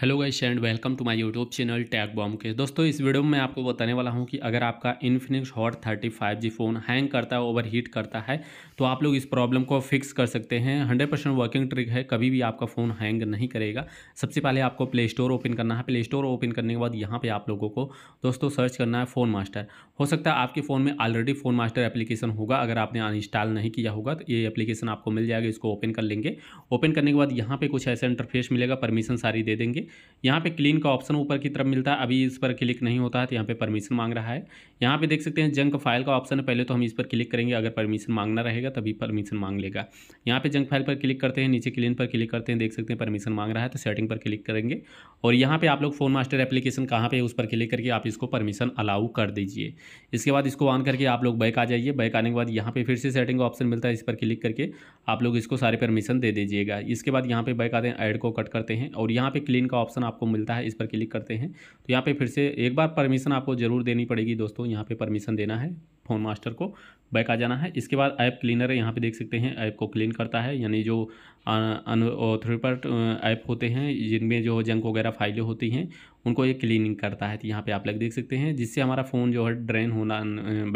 hello guys and welcome to my YouTube channel टैग बॉम के दोस्तों इस वीडियो में मैं आपको बताने वाला हूं कि अगर आपका Infinix Hot thirty five G phone hang करता है ओवर हीट करता है तो आप लोग इस प्रॉब्लम को फिक्स कर सकते हैं हंड्रेड परसेंट वर्किंग ट्रिक है कभी भी आपका फ़ोन हैंग नहीं करेगा सबसे पहले आपको प्ले स्टोर ओपन करना है प्ले स्टोर ओपन करने के बाद यहाँ पर आप लोगों को दोस्तों सर्च करना है फ़ोन मास्टर हो सकता है आपके फ़ोन में ऑलरेडी फ़ोन मास्टर एप्लीकेशन होगा अगर आपने अनइंस्टॉल नहीं किया होगा तो ये एप्लीकेशन आपको मिल जाएगा इसको ओपन कर लेंगे ओपन करने के बाद यहाँ पर कुछ ऐसा इंटरफेस मिलेगा परमिशन सारी दे देंगे यहाँ पे क्लीन का ऑप्शन ऊपर की तरफ मिलता है अभी इस पर क्लिक नहीं होता है तो यहाँ पे परमिशन मांग रहा है यहाँ पे देख सकते हैं जंक फाइल का ऑप्शन है पहले तो हम इस पर क्लिक करेंगे अगर परमिशन मांगना रहेगा तभी परमिशन मांग लेगा यहाँ पे जंक फाइल पर क्लिक करते हैं नीचे क्लीन पर क्लिक करते हैं देख सकते हैं परमिशन मांग रहा है तो सेटिंग पर क्लिक करेंगे और यहाँ पर आप लोग फोन मास्टर एप्लीकेशन कहाँ पर उस पर क्लिक करके आप इसको परमिशन अलाउ कर दीजिए इसके बाद इसको ऑन करके आप लोग बैक आ जाइए बैक आने के बाद यहाँ पर फिर से सेटिंग का ऑप्शन मिलता है इस पर क्लिक करके आप लोग इसको सारे परमिशन दे दीजिएगा इसके बाद यहाँ पर बैक आते हैं एड को कट करते हैं और यहाँ पर क्लीन का ऑप्शन आपको मिलता है इस पर क्लिक करते हैं तो यहाँ पे फिर से एक बार परमिशन आपको ज़रूर देनी पड़ेगी दोस्तों यहाँ पे परमिशन देना है फ़ोन मास्टर को बैक आ जाना है इसके बाद ऐप क्लीनर है यहाँ पे देख सकते हैं ऐप को क्लीन करता है यानी जो अनऑथरीपर्ट ऐप होते हैं जिनमें जो जंक वगैरह फाइलें होती हैं उनको ये क्लीनिंग करता है तो यहाँ पे आप लोग देख सकते हैं जिससे हमारा फ़ोन जो है ड्रेन होना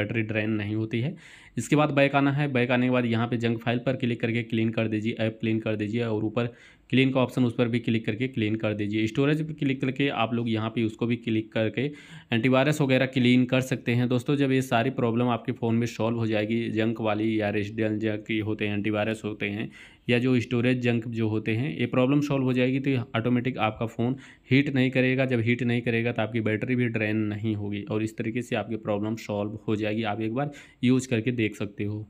बैटरी ड्रेन नहीं होती है इसके बाद बैक आना है बैक आने के बाद यहाँ पर जंक फाइल पर क्लिक करके क्लीन कर दीजिए ऐप क्लीन कर दीजिए और ऊपर क्लीन का ऑप्शन उस पर भी क्लिक करके क्लीन कर दीजिए स्टोरेज पर क्लिक करके आप लोग यहाँ पर उसको भी क्लिक करके एंटीवायरस वगैरह क्लीन कर सकते हैं दोस्तों जब ये सारी प्रॉब्लम प्रॉब्लम आपके फ़ोन में सॉल्व हो जाएगी जंक वाली या रेजिडेंट जंक होते हैं एंटीवायरस होते हैं या जो स्टोरेज जंक जो होते हैं ये प्रॉब्लम सॉल्व हो जाएगी तो ऑटोमेटिक आपका फ़ोन हीट नहीं करेगा जब हीट नहीं करेगा तो आपकी बैटरी भी ड्रेन नहीं होगी और इस तरीके से आपकी प्रॉब्लम सॉल्व हो जाएगी आप एक बार यूज़ करके देख सकते हो